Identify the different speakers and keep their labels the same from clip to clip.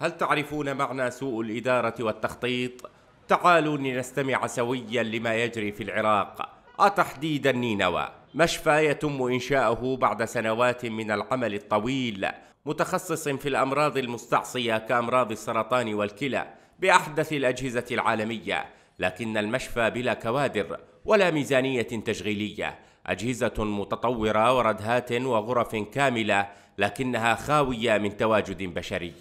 Speaker 1: هل تعرفون معنى سوء الإدارة والتخطيط؟ تعالوا لنستمع سويا لما يجري في العراق اتحديدا نينوى مشفى يتم إنشاؤه بعد سنوات من العمل الطويل متخصص في الأمراض المستعصية كأمراض السرطان والكلى بأحدث الأجهزة العالمية لكن المشفى بلا كوادر ولا ميزانية تشغيلية أجهزة متطورة وردهات وغرف كاملة لكنها خاوية من تواجد بشري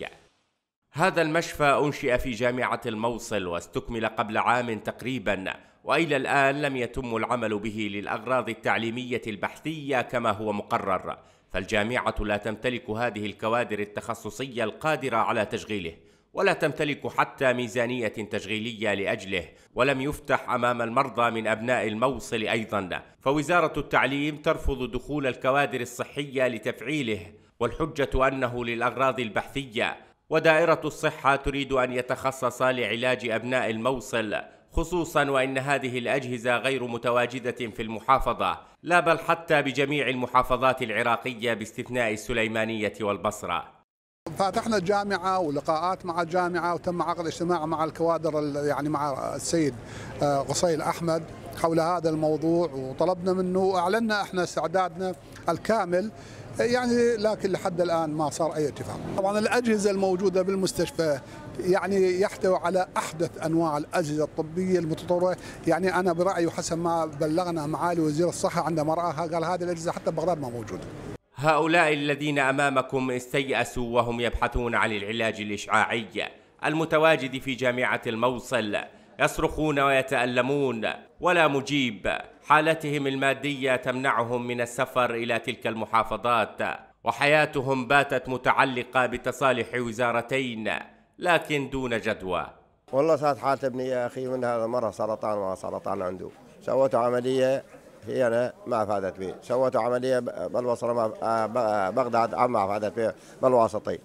Speaker 1: هذا المشفى أنشئ في جامعة الموصل واستكمل قبل عام تقريبا وإلى الآن لم يتم العمل به للأغراض التعليمية البحثية كما هو مقرر فالجامعة لا تمتلك هذه الكوادر التخصصية القادرة على تشغيله ولا تمتلك حتى ميزانية تشغيلية لأجله ولم يفتح أمام المرضى من أبناء الموصل أيضا فوزارة التعليم ترفض دخول الكوادر الصحية لتفعيله والحجة أنه للأغراض البحثية ودائرة الصحة تريد أن يتخصص لعلاج أبناء الموصل خصوصا وإن هذه الأجهزة غير متواجدة في المحافظة لا بل حتى بجميع المحافظات العراقية باستثناء السليمانية والبصرة
Speaker 2: فتحنا جامعه ولقاءات مع الجامعه وتم عقد اجتماع مع الكوادر يعني مع السيد آه، غصيل احمد حول هذا الموضوع وطلبنا منه واعلنا احنا استعدادنا الكامل يعني لكن لحد الان ما صار اي اتفاق. طبعا الاجهزه الموجوده بالمستشفى يعني يحتوي على احدث انواع الاجهزه الطبيه المتطوره، يعني انا برايي وحسب ما بلغنا معالي وزير الصحه عندما راها قال هذه الاجهزه حتى بغداد ما موجوده.
Speaker 1: هؤلاء الذين امامكم استيأسوا وهم يبحثون عن العلاج الاشعاعي المتواجد في جامعه الموصل يصرخون ويتألمون ولا مجيب حالتهم المادية تمنعهم من السفر إلى تلك المحافظات وحياتهم باتت متعلقة بتصالح وزارتين لكن دون جدوى
Speaker 3: والله صارت حالة ابني يا أخي من هذا مرة سرطان وسرطان سرطان عنده سوته عملية هي أنا ما فادت بي سويت عملية بالوصلة ما آه، آه، بغداد ما فادت بي بالواسطي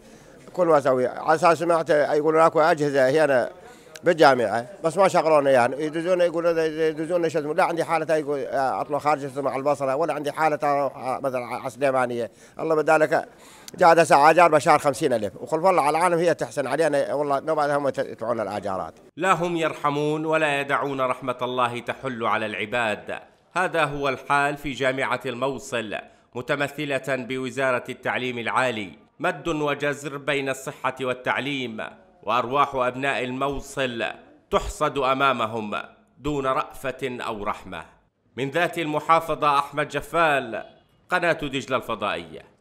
Speaker 3: كل ما أسوي على أساس سمعت يقولون أكو أجهزة هي أنا بالجامعه بس ما شغلونا يعني يدزون يقولون يدزون شو اسمه لا عندي حاله يقول آه، اطلع خارج مع البصره ولا عندي حاله مثلا على السليمانيه الله بدالك جاد ساعة اجار بشهر 50000 وخلف الله على العالم هي تحسن علينا والله بعد هم يدفعون الاجارات
Speaker 1: لا هم يرحمون ولا يدعون رحمه الله تحل على العباد هذا هو الحال في جامعة الموصل متمثلة بوزارة التعليم العالي مد وجزر بين الصحة والتعليم وأرواح أبناء الموصل تحصد أمامهم دون رأفة أو رحمة من ذات المحافظة أحمد جفال قناة دجلة الفضائية